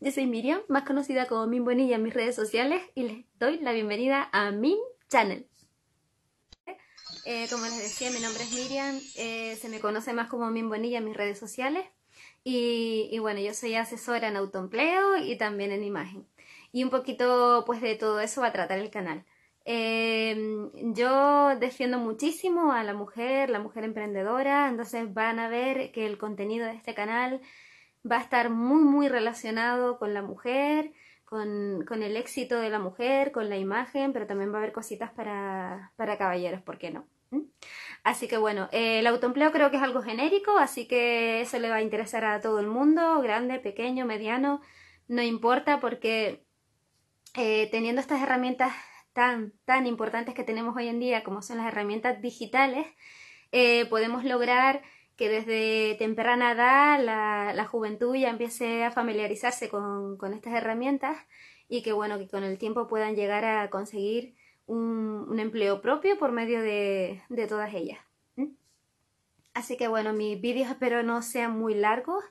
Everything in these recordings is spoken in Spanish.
Yo soy Miriam, más conocida como Min Bonilla en mis redes sociales y les doy la bienvenida a Min Channel. Eh, como les decía, mi nombre es Miriam, eh, se me conoce más como Min Bonilla en mis redes sociales y, bueno, yo soy asesora en autoempleo y también en imagen. Y un poquito pues de todo eso va a tratar el canal. Em, yo defiendo muchísimo a la mujer, la mujer emprendedora, entonces van a ver que el contenido de este canal va a estar muy, muy relacionado con la mujer, con, el éxito de la mujer, con la imagen, pero también va a haber cositas para, caballeros, ¿por qué no? ¿Mm? Así que bueno, el autoempleo creo que es algo genérico, así que eso le va a interesar a todo el mundo, grande, pequeño, mediano, no importa porque eh, teniendo estas herramientas tan, tan importantes que tenemos hoy en día, como son las herramientas digitales, eh, podemos lograr que desde temprana edad la, juventud ya empiece a familiarizarse con, estas herramientas y que bueno, que con el tiempo puedan llegar a conseguir un, empleo propio por medio de, todas ellas. ¿Mm? Así que bueno, mis vídeos espero no sean muy largos.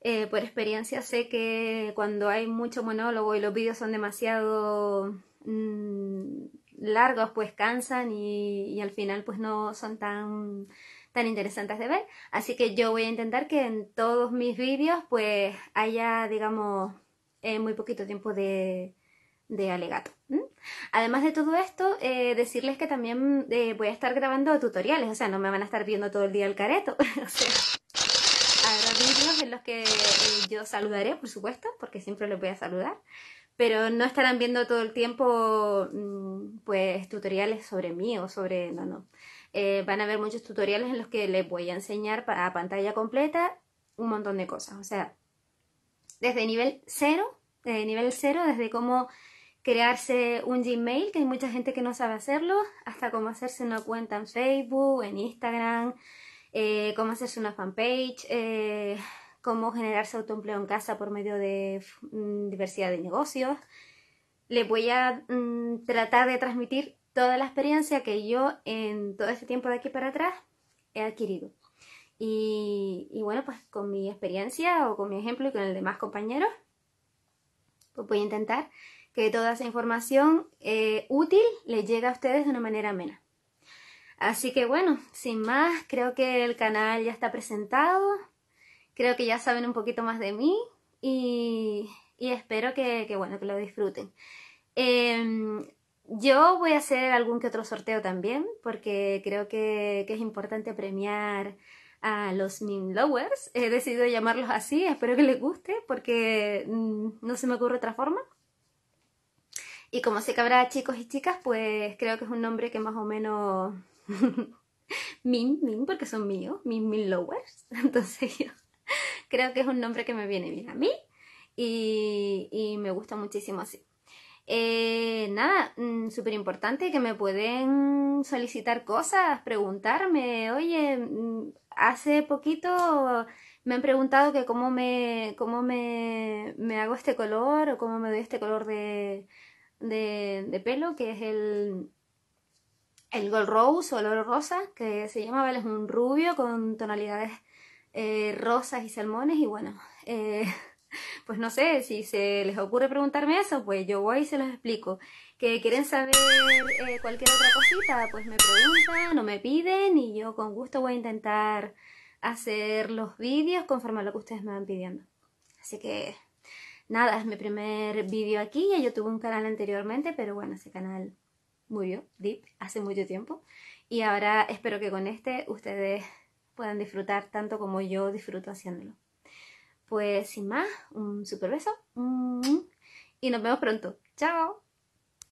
Eh, por experiencia sé que cuando hay mucho monólogo y los vídeos son demasiado mm, largos pues cansan y, al final pues no son tan, tan interesantes de ver. Así que yo voy a intentar que en todos mis vídeos pues haya digamos eh, muy poquito tiempo de, de alegato. Además de todo esto, eh, decirles que también eh, voy a estar grabando tutoriales, o sea, no me van a estar viendo todo el día el careto. o sea, habrá vídeos en los que yo saludaré, por supuesto, porque siempre les voy a saludar pero no estarán viendo todo el tiempo mm, pues tutoriales sobre mí o sobre... no, no. Eh, van a ver muchos tutoriales en los que les voy a enseñar a pantalla completa un montón de cosas, o sea, desde nivel cero, desde eh, nivel cero, desde cómo crearse un Gmail, que hay mucha gente que no sabe hacerlo, hasta cómo hacerse una cuenta en Facebook, en Instagram, eh, cómo hacerse una fanpage, cómo generarse autoempleo en casa por medio de mm, diversidad de negocios. Les voy a mm, tratar de transmitir toda la experiencia que yo en todo este tiempo de aquí para atrás he adquirido. Y, bueno, pues con mi experiencia o con mi ejemplo y con el de más compañeros, pues voy a intentar que toda esa información eh, útil les llegue a ustedes de una manera amena. Así que bueno, sin más, creo que el canal ya está presentado creo que ya saben un poquito más de mí y, espero que, bueno, que lo disfruten. Em, yo voy a hacer algún que otro sorteo también, porque creo que, es importante premiar a los min lowers He decidido llamarlos así, espero que les guste, porque mm, no se me ocurre otra forma. Y como sé que habrá chicos y chicas, pues creo que es un nombre que más o menos... min, min, porque son míos, min, min lowers Entonces yo creo que es un nombre que me viene bien a mí y, me gusta muchísimo así. Eh, nada, mm, súper importante que me pueden solicitar cosas, preguntarme, oye, mm, hace poquito me han preguntado que cómo me, cómo me, hago este color o cómo me doy este color de, de, pelo, que es el, el Gold Rose o el oro rosa, que se llama, ¿vale? Es un rubio con tonalidades eh, rosas y salmones y bueno, eh, pues no sé, si se les ocurre preguntarme eso, pues yo voy y se los explico. Que quieren saber eh, cualquier otra cosita, pues me preguntan o me piden y yo con gusto voy a intentar hacer los vídeos conforme a lo que ustedes me van pidiendo. Así que nada, es mi primer vídeo aquí, ya yo tuve un canal anteriormente, pero bueno, ese canal murió, Deep, hace mucho tiempo. Y ahora espero que con este ustedes puedan disfrutar tanto como yo disfruto haciéndolo. Pues sin más, un super beso mm, y nos vemos pronto. Chao.